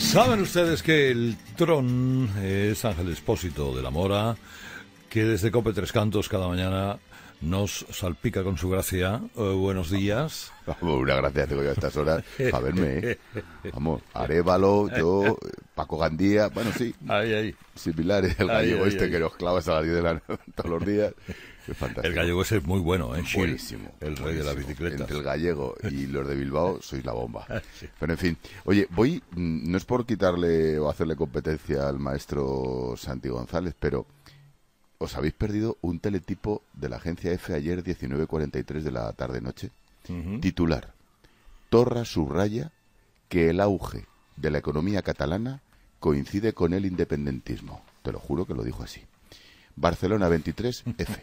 Saben ustedes que el Tron es Ángel Espósito de la Mora, que desde Cope Tres Cantos cada mañana nos salpica con su gracia. Eh, buenos días. Vamos, una gracia tengo yo a estas horas. A verme, Vamos, Arevalo, yo Paco Gandía, bueno, sí, ahí, ahí. similares al gallego este que nos clavas a la 10 de la noche todos los días. El gallego ese es muy bueno, ¿eh? Buenísimo. El rey de la bicicleta. Entre el gallego y los de Bilbao sois la bomba. Pero en fin, oye, voy, mm, no es por quitarle o hacerle competencia al maestro Santi González, pero os habéis perdido un teletipo de la agencia F ayer 19.43 de la tarde-noche. Titular. Torra subraya que el auge de la economía catalana coincide con el independentismo. Te lo juro que lo dijo así. Barcelona 23F.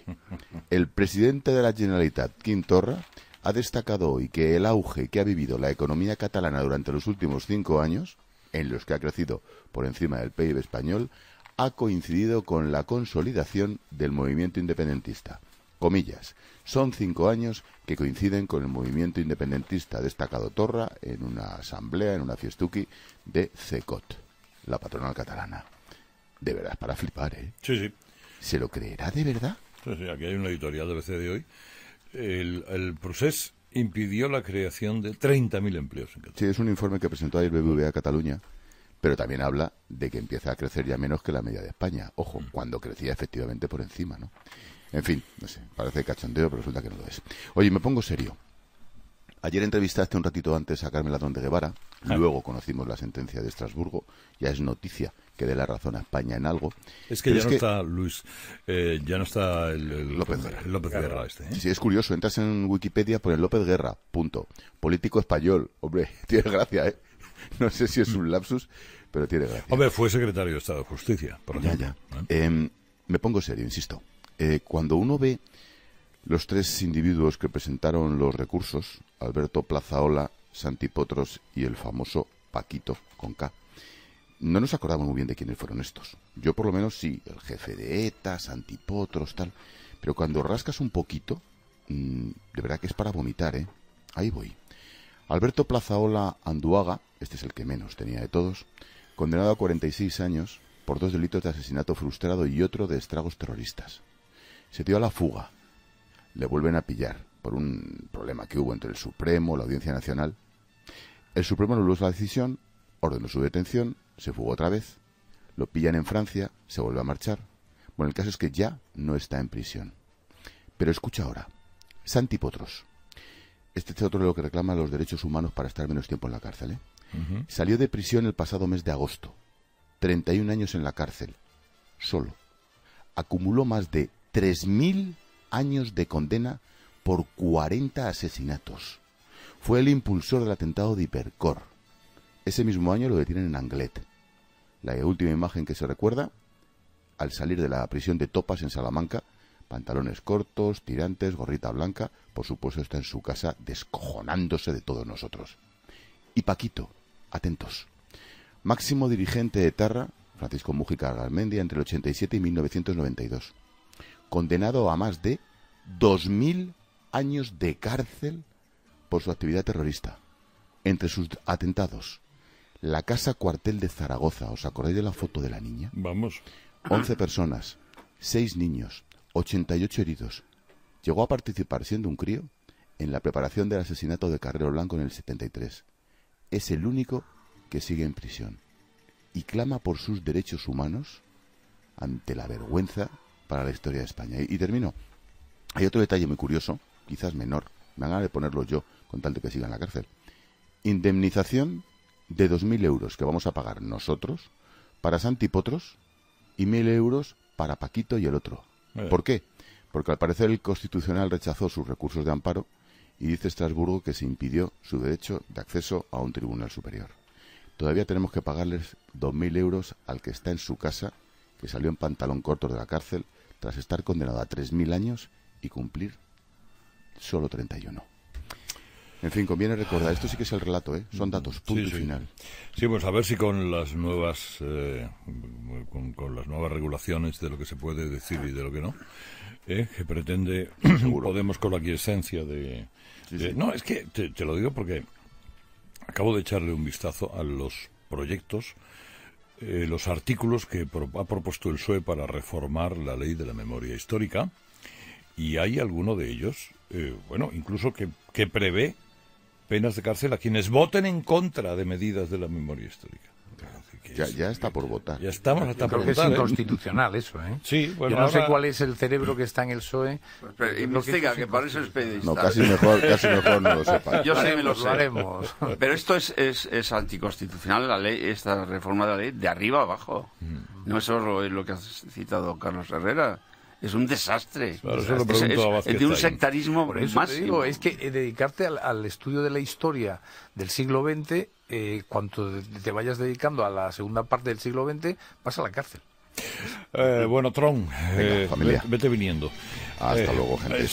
El presidente de la Generalitat, Torra ha destacado hoy que el auge que ha vivido la economía catalana durante los últimos cinco años, en los que ha crecido por encima del PIB español, ha coincidido con la consolidación del movimiento independentista. Comillas, son cinco años que coinciden con el movimiento independentista, destacado Torra en una asamblea, en una fiestuki de CECOT la patronal catalana. De verdad, es para flipar, ¿eh? Sí, sí. ¿Se lo creerá de verdad? Sí, sí, aquí hay una editorial de BC de hoy. El, el impidió la creación de 30.000 empleos en Cataluña. Sí, es un informe que presentó ayer BBVA Cataluña, pero también habla de que empieza a crecer ya menos que la media de España. Ojo, mm. cuando crecía efectivamente por encima, ¿no? En fin, no sé, parece cachondeo, pero resulta que no lo es. Oye, me pongo serio. Ayer entrevistaste un ratito antes a Carmen Ladrón de Guevara, ah. luego conocimos la sentencia de Estrasburgo, ya es noticia que dé la razón a España en algo. Es que ya no está Luis, eh, ya no está el, López Guerra. Este, ¿eh? sí, es curioso, entras en Wikipedia, el López Guerra, punto. Político español, hombre, tiene gracia, ¿eh? No sé si es un mm. lapsus, pero tiene gracia. Hombre, fue secretario de Estado de Justicia, por ejemplo. Ya, ya. ¿eh? Em, me pongo serio, insisto. cuando uno ve los tres individuos que presentaron los recursos, Alberto Plazaola, Santipotros y el famoso Paquito Conca, no nos acordamos muy bien de quiénes fueron estos. Yo por lo menos sí, el jefe de ETA, Santipotros tal. Pero cuando rascas un poquito, mm, de verdad que es para vomitar, ¿eh? Ahí voy. Alberto Plazaola Anduaga, este es el que menos tenía de todos, condenado a 46 años por dos delitos de asesinato frustrado y otro de estragos terroristas. Se dio a la fuga le vuelven a pillar por un problema que hubo entre el Supremo la Audiencia Nacional. El Supremo no la decisión, ordenó su detención, se fugó otra vez, lo pillan en Francia, se vuelve a marchar. Bueno, el caso es que ya no está en prisión. Pero escucha ahora, Santi Potros, este es otro de lo que reclama los derechos humanos para estar menos tiempo en la cárcel. ¿eh? Salió de prisión el pasado mes de agosto, 31 años en la cárcel, solo. Acumuló más de 3.000 años de condena por 40 asesinatos. Fue el impulsor del atentado de Hipercor. Ese mismo año lo detienen en Anglet. La última imagen que se recuerda, al salir de la prisión de Topas en Salamanca, pantalones cortos, tirantes, gorrita blanca, por supuesto está en su casa descojonándose de todos nosotros. Y Paquito, atentos. Máximo dirigente de Tarra, Francisco Mujica Garmendia, entre el 87 y 1992. Condenado a más de mil años de cárcel por su actividad terrorista. Entre sus atentados, la casa cuartel de Zaragoza, ¿os acordáis de la foto de la niña? Vamos. 11 personas, 6 niños, 88 heridos. Llegó a participar, siendo un crío, en la preparación del asesinato de Carrero Blanco en el 73. Es el único que sigue en prisión y clama por sus derechos humanos ante la vergüenza para la historia de España. Y, terminó hay otro detalle muy curioso, quizás menor, me van de ponerlo yo, con tal de que siga en la cárcel. Indemnización de 2.000 euros que vamos a pagar nosotros para Santi Potros y 1.000 euros para Paquito y el otro. Eh. ¿Por qué? Porque al parecer el Constitucional rechazó sus recursos de amparo y dice Estrasburgo que se impidió su derecho de acceso a un tribunal superior. Todavía tenemos que pagarles 2.000 euros al que está en su casa, que salió en pantalón corto de la cárcel tras estar condenado a 3.000 años y cumplir solo 31. En fin, conviene recordar, esto sí que es el relato, ¿eh? son datos, punto final. Sí, pues a ver si con las nuevas eh, con, las nuevas regulaciones de lo que se puede decir y de lo que no, eh, que pretende Seguro. Podemos con la quiesencia de, No, es que te, lo digo porque acabo de echarle un vistazo a los proyectos, eh, los artículos que ha propuesto el PSOE para reformar la ley de la memoria histórica y hay alguno de ellos, eh, bueno, incluso que, que prevé penas de cárcel a quienes voten en contra de medidas de la memoria histórica. Ya, está por votar. Ya estamos hasta por votar. Es ¿eh? inconstitucional eso, ¿eh? Sí, bueno, Yo no sé cuál es el cerebro que está en el PSOE. Pues, pero, investiga, que, para eso es No, casi mejor, casi no lo sepa. Yo sé, me lo, haremos. Pero esto es, es, es, anticonstitucional, la ley, esta reforma de la ley, de arriba abajo. Mm. No es solo lo que ha citado Carlos Herrera es un desastre. es, de un sectarismo es que eh, dedicarte al, estudio de la historia del siglo XX, eh, cuanto te vayas dedicando a la segunda parte del siglo XX, vas a la cárcel. Eh, bueno, Tron, Venga, eh, vete viniendo. Hasta luego, gente.